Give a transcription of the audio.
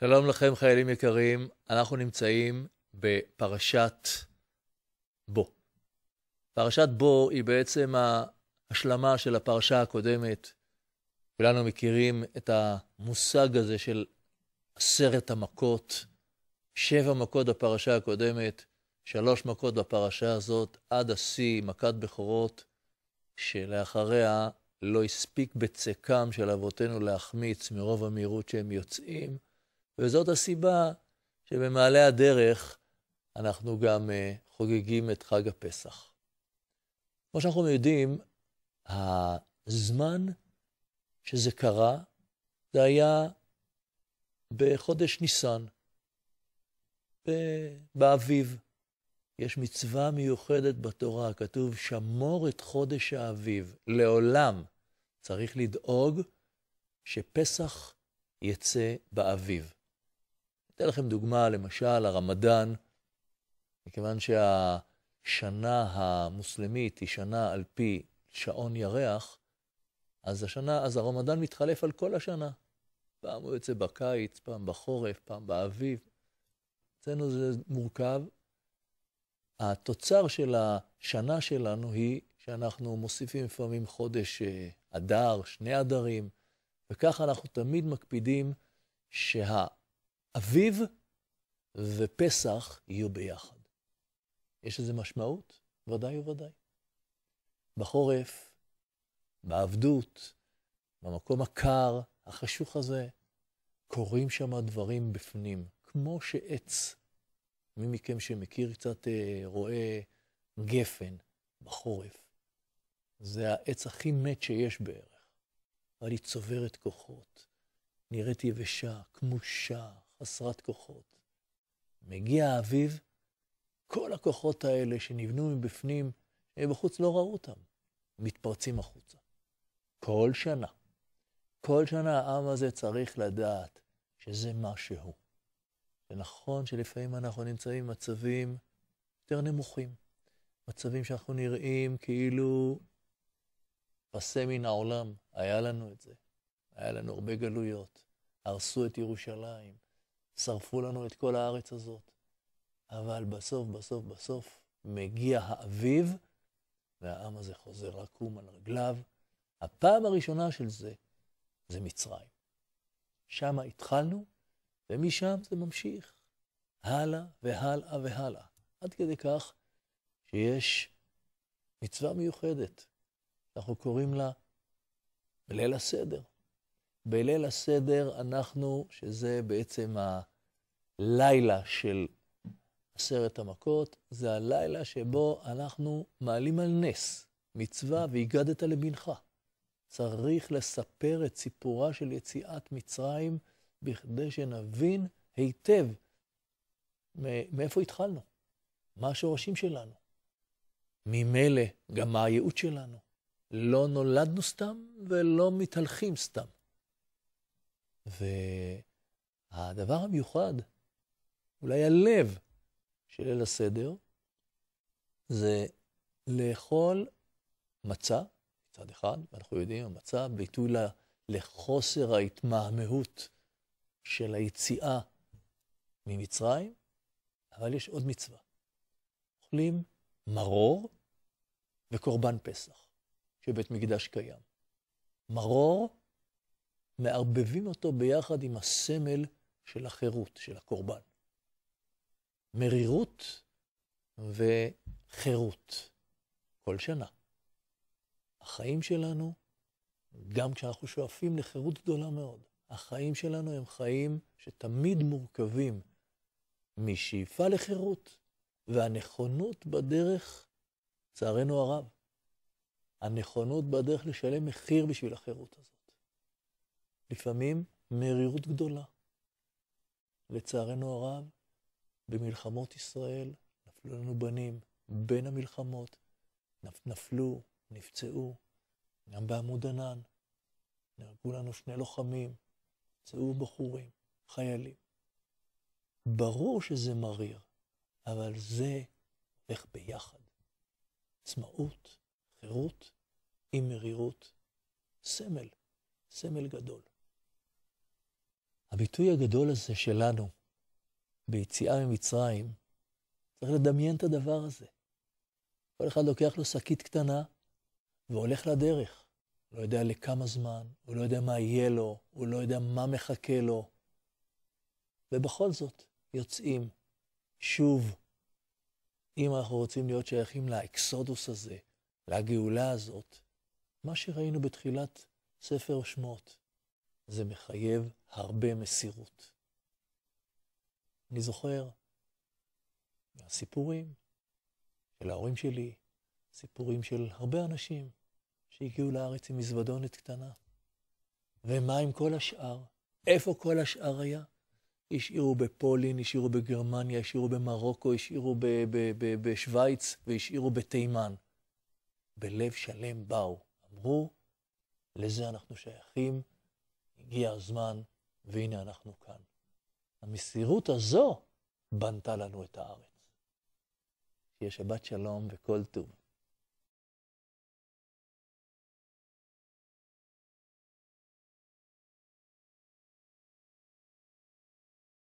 שלום לכם, חיילים יקרים. אנחנו נמצאים בפרשת בו. פרשת בו היא בעצם ההשלמה של הפרשה הקודמת. כולנו מכירים את המושג הזה של עשרת המכות, שבע מכות בפרשה הקודמת, שלוש מכות בפרשה הזאת, עד השיא, מכת בכורות, שלאחריה לא הספיק בצקם של אבותינו להחמיץ מרוב המהירות שהם יוצאים. וזאת הסיבה שבמעלה הדרך אנחנו גם אה, חוגגים את חג הפסח. כמו שאנחנו יודעים, הזמן שזה קרה, זה היה בחודש ניסן, באביב. יש מצווה מיוחדת בתורה, כתוב, שמור את חודש האביב. לעולם צריך לדאוג שפסח יצא באביב. אתן לכם דוגמה, למשל, הרמדאן, מכיוון שהשנה המוסלמית היא שנה על פי שעון ירח, אז השנה, אז הרמדאן מתחלף על כל השנה. פעם הוא יוצא בקיץ, פעם בחורף, פעם באביב. אצלנו זה מורכב. התוצר של השנה שלנו היא שאנחנו מוסיפים לפעמים חודש אה, אדר, שני אדרים, וככה אנחנו תמיד מקפידים שה... אביב ופסח יהיו ביחד. יש לזה משמעות? ודאי וודאי. בחורף, בעבדות, במקום הקר, החשוך הזה, קורים שם דברים בפנים, כמו שעץ. מי מכם שמכיר קצת אה, רואה גפן בחורף. זה העץ הכי מת שיש בערך, אבל היא צוברת כוחות, נראית יבשה, כמושה, חסרת כוחות. מגיע האביב, כל הכוחות האלה שנבנו מבפנים, בחוץ לא ראו אותם, מתפרצים החוצה. כל שנה, כל שנה העם הזה צריך לדעת שזה משהו. ונכון שלפעמים אנחנו נמצאים במצבים יותר נמוכים, מצבים שאנחנו נראים כאילו פסה מן העולם, היה לנו את זה. היה לנו הרבה גלויות, הרסו את ירושלים, שרפו לנו את כל הארץ הזאת. אבל בסוף, בסוף, בסוף מגיע האביב, והעם הזה חוזר לקום על רגליו. הפעם הראשונה של זה, זה מצרים. שם התחלנו, ומשם זה ממשיך. הלאה והלאה והלאה. עד כדי כך שיש מצווה מיוחדת, אנחנו קוראים לה ליל הסדר. בליל הסדר אנחנו, שזה בעצם הלילה של עשרת המכות, זה הלילה שבו אנחנו מעלים על נס מצווה והגדת לבנך. צריך לספר את סיפורה של יציאת מצרים בכדי שנבין היטב מאיפה התחלנו, מה השורשים שלנו. ממילא גם מה הייעוד שלנו. לא נולדנו סתם ולא מתהלכים סתם. והדבר המיוחד, אולי הלב של ליל הסדר, זה לאכול מצה, מצד אחד, ואנחנו יודעים, המצה ביטוי לחוסר ההתמהמהות של היציאה ממצרים, אבל יש עוד מצווה. אוכלים מרור וקורבן פסח, שבית מקדש קיים. מרור מערבבים אותו ביחד עם הסמל של החירות, של הקורבן. מרירות וחירות כל שנה. החיים שלנו, גם כשאנחנו שואפים לחירות גדולה מאוד, החיים שלנו הם חיים שתמיד מורכבים משאיפה לחירות והנכונות בדרך, לצערנו הרב, הנכונות בדרך לשלם מחיר בשביל החירות הזאת. לפעמים מרירות גדולה. לצערנו הרב, במלחמות ישראל נפלו לנו בנים בין המלחמות, נפלו, נפצעו, גם בעמוד ענן. נהרגו לנו שני לוחמים, נפצעו בחורים, חיילים. ברור שזה מריר, אבל זה הולך ביחד. עצמאות, חירות עם מרירות, סמל, סמל גדול. הביטוי הגדול הזה שלנו ביציאה ממצרים, צריך לדמיין את הדבר הזה. כל אחד לוקח לו שקית קטנה והולך לדרך. הוא לא יודע לכמה זמן, הוא לא יודע מה יהיה לו, הוא לא יודע מה מחכה לו. ובכל זאת, יוצאים שוב, אם אנחנו רוצים להיות שייכים לאקסודוס הזה, לגאולה הזאת, מה שראינו בתחילת ספר שמות. זה מחייב הרבה מסירות. אני זוכר מהסיפורים של ההורים שלי, סיפורים של הרבה אנשים שהגיעו לארץ עם מזוודונת קטנה. ומה עם כל השאר? איפה כל השאר היה? השאירו בפולין, השאירו בגרמניה, השאירו במרוקו, השאירו בשוויץ והשאירו בתימן. בלב שלם באו, אמרו, לזה אנחנו שייכים, הגיע הזמן, והנה אנחנו כאן. המסירות הזו בנתה לנו את הארץ. שיהיה שבת שלום וכל טוב.